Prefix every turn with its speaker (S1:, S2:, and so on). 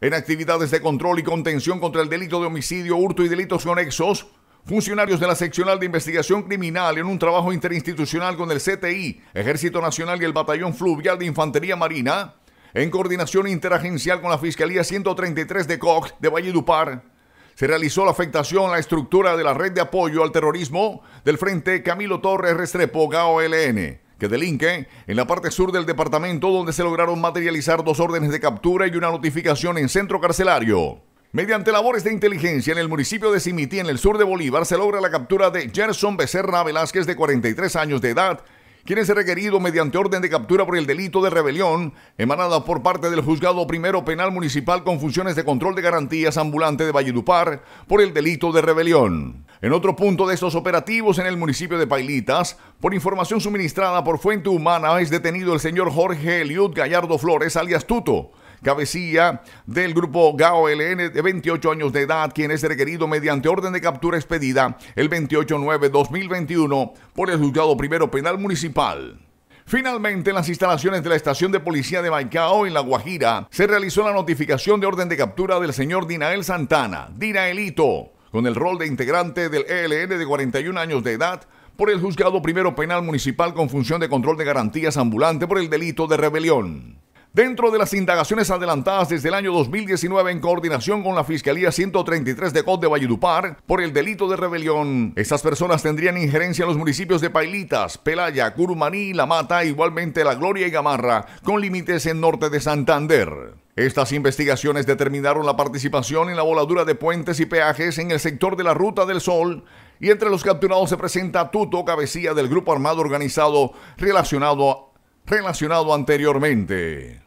S1: en actividades de control y contención contra el delito de homicidio, hurto y delitos conexos, funcionarios de la seccional de investigación criminal en un trabajo interinstitucional con el CTI, Ejército Nacional y el Batallón Fluvial de Infantería Marina, en coordinación interagencial con la Fiscalía 133 de Cox de Valledupar, se realizó la afectación a la estructura de la red de apoyo al terrorismo del Frente Camilo Torres Restrepo, LN que delinque en la parte sur del departamento donde se lograron materializar dos órdenes de captura y una notificación en centro carcelario. Mediante labores de inteligencia en el municipio de Simití, en el sur de Bolívar, se logra la captura de Gerson Becerra Velázquez, de 43 años de edad, quien es requerido mediante orden de captura por el delito de rebelión emanada por parte del Juzgado Primero Penal Municipal con funciones de control de garantías ambulante de Valledupar por el delito de rebelión. En otro punto de estos operativos en el municipio de Pailitas, por información suministrada por Fuente Humana, es detenido el señor Jorge Eliud Gallardo Flores, alias Tuto, cabecilla del grupo GAOLN de 28 años de edad, quien es requerido mediante orden de captura expedida el 28-9-2021 por el juzgado primero penal municipal. Finalmente, en las instalaciones de la estación de policía de Maicao, en La Guajira, se realizó la notificación de orden de captura del señor Dinael Santana, Dinaelito, con el rol de integrante del ELN de 41 años de edad por el Juzgado Primero Penal Municipal con función de control de garantías ambulante por el delito de rebelión. Dentro de las indagaciones adelantadas desde el año 2019 en coordinación con la Fiscalía 133 de COT de Valledupar por el delito de rebelión, estas personas tendrían injerencia en los municipios de Pailitas, Pelaya, Curumaní, La Mata, igualmente La Gloria y Gamarra, con límites en norte de Santander. Estas investigaciones determinaron la participación en la voladura de puentes y peajes en el sector de la Ruta del Sol y entre los capturados se presenta Tuto, cabecilla del grupo armado organizado relacionado, relacionado anteriormente.